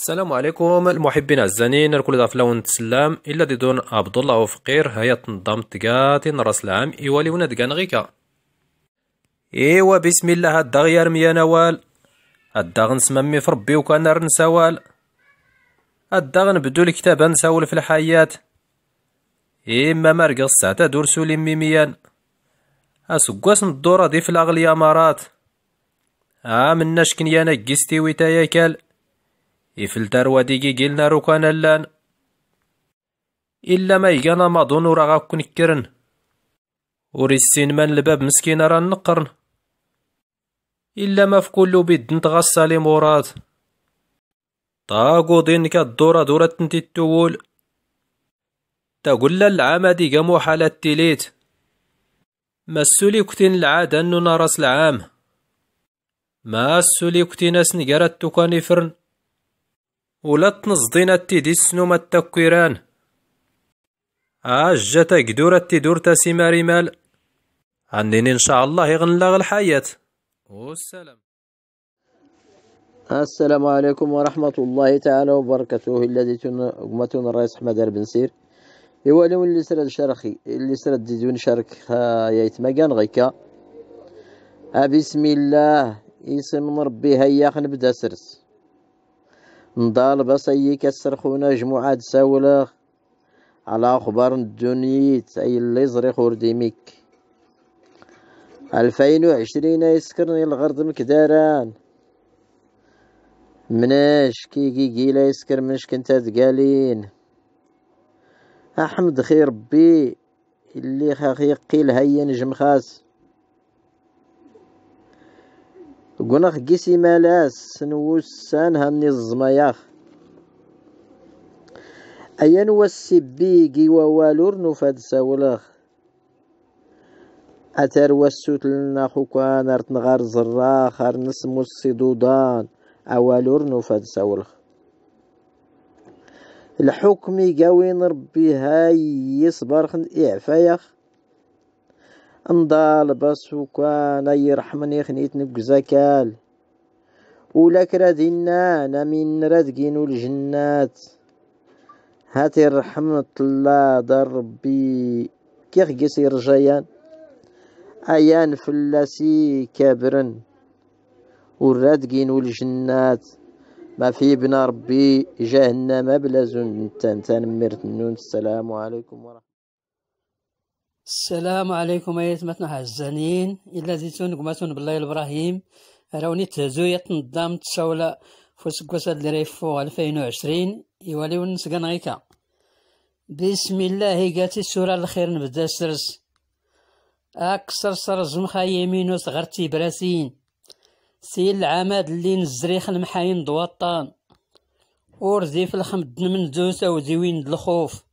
السلام عليكم المحبين الزنين الكل دا فلاون تسلام الا دي دون عبد الله وفقير هيا تنظم تقاتي راس العام ايوالي ونا غيكا ايوا بسم الله هادا غير ميا هاد هادا غنسممي في ربي وكان رنسوال هادا غنبدو الكتابة نساول في الحياة إما مرقص الساعة دور سولي ميميان أسقواس ندور ضيف الأغلية مرات آمناش شكن يانا قستي ويتايا كال ifiltar wadigi gilna rukanallan. إلا ما يجانا ما ظن ورا كنكرن وريسين من الباب مسكين راه نقرن إلا ما في بدنت بيد نتغصى لي مراد طاقو دينك الدورة دورة تنتي تا تقول العام ديجا محالة تيليت مسولي كتين العادة انو نارس العام ما السولي كتين اسنقرت تكاني فرن ولا تنصدين تيدي السنوم التكويران عجة تقدورة تدور تسيما رمال عندين إن شاء الله يغنلغ الحياة والسلام السلام عليكم ورحمة الله تعالى وبركاته الذي تنقمة الرئيس حمد بن سير يوالي اللي سرد شرخي اللي سرد ديدون شرك يتمكن غيكا بسم الله اسم ربي هيا خنبدا سرس نضال بصي كسر خونا جموعة تساولا على أخبار الدنيت أي اللي زري خور ديميك ألفين وعشرين يسكرني الغرض مكداران مناش كي كي كي لا يسكر منش كنت تقالين أحمد خير ربي اللي خاخي قيل هيا نجم خاص قناخ قيسي مالاس نوسان هاني الزمايخ ايا نوسي بيقي ووالور نفاد ساولاخ اتر وسوت لنا خوكان ارت نغار زراخ نسمو السيدودان اوالور نفاد ساولاخ الحكم قوي نربي هاي يصبرخن اعفايخ نضال بسوكان يرحمني خنيتني بكزاكال ولك رادينا من رادقين الجنات هاتي الرحمة الله دار ربي كيخ قصير رجيان أيان فلاسي كابرن والرادقين الجنات ما في بنا ربي جهنم بلا زند تنمرت السلام عليكم ورحمة السلام عليكم يا تمتنا عزانين إلا زيتون قماتون بالله الابراهيم راوني تهزويا تنظام تساولة فوسكوسا لي ريفو ألفين وعشرين يواليو ونسقان غيكا بسم الله قاتي السورة الخير نبدا سرس أكسر سرز مخايمين صغرتي تيبراسين سي العماد اللي نزريخ المحاين دوطان ورزي في الخمد من دوسة وزيوين الخوف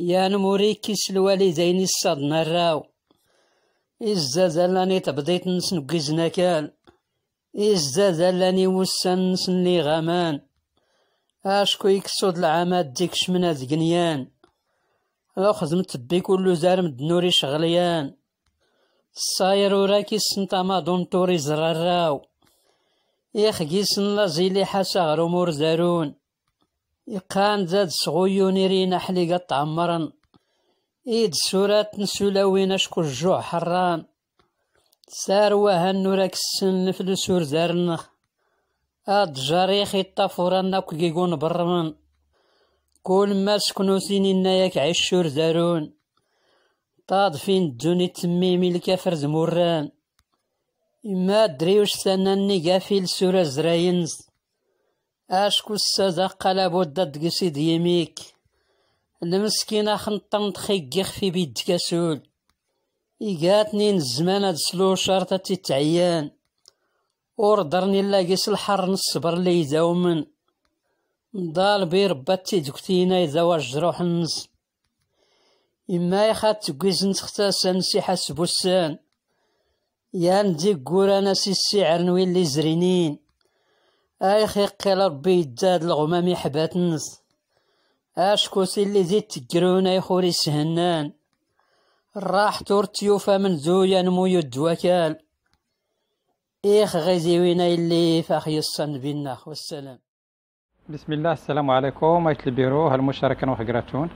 يا نموريكيس الوالدين الصدنا الراو إزازا لاني تبديت نسن كيزنا كان إزازا لاني وسان نسن لي غمان أشكو يكسود العماد ديكش من زقنيان لو خدمت بي كلو زارم دنوري شغليان الصاير وراكي سنتا ما دون توري زرراو يخجيسن لازيلي حاسا غرومور زارون يقان زاد سغيون رينا حليقة تعمرن إيد سورات نسولوين أشكو الجوع حران سار وهن نوراك السن فلوس وردارنا هاد جريخ يطافوران ناكو كيكون برمن كل ما سكنو سينينا ياك عيشور زارون طاد فين الدوني تميمي الكافر زموران إما دريوش سناني قافيل سورة زراينز اشكو الصداقة لابد دقسي ديميك المسكينة خنطن تخيقيخ في بيد كسول إيقاتني الزمان هاد سلوشار تا تتعيان وردرني قيس الحر نصبر لي ضال دار بيربا دكتينا إذا واجروح النص إما يخات تقيزن تختاسن سي حسبوسان يان ديك قورانا سي السعر نويل لي زرينين آه اخي قيل ربي يداد الغمام يحبات النص اشكو آه، سي اللي زيد تكرون اي خوري سهنان الراح تور تيوفا من زويا نمويو الدوكال إيخ غيزيوينا اللي فاخ الصن بينا والسلام بسم الله السلام عليكم ايت البيرو هالمشاركة نوح قراتون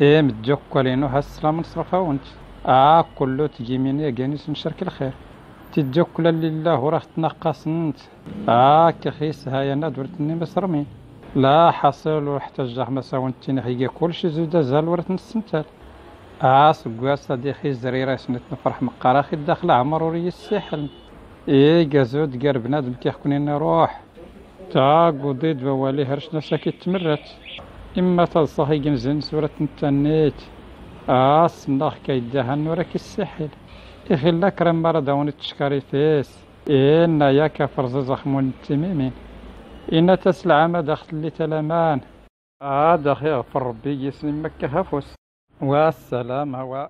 إيه مدوك كولينو هالسلام نصرفه ونت آه كلو تجي مني جانيس نشارك الخير تيتجاكل لله وراه هاك آه خيس هاي انا درتني مسرمي لا حصل وحتى الجاه مساون تنحيا كلشي زودا زال ورث نستمتع اه سكواس خي زريرة سنت نفرح خي داخل عمر وري السحل اي قازود نادم كي حكوني نروح تا قضيت بوالي هرشنا ساكي تمرت اما تلصاحي جنزين سورة نتانيت اه سناخ كيداها نورك السحل إخلا كرم مرة ون تشكري فيس إنا يا كفر زخمون التميمين إنا تسلع ما دخل لي تلامان آه دخيغ في ربي يسلمك هفوس والسلام هو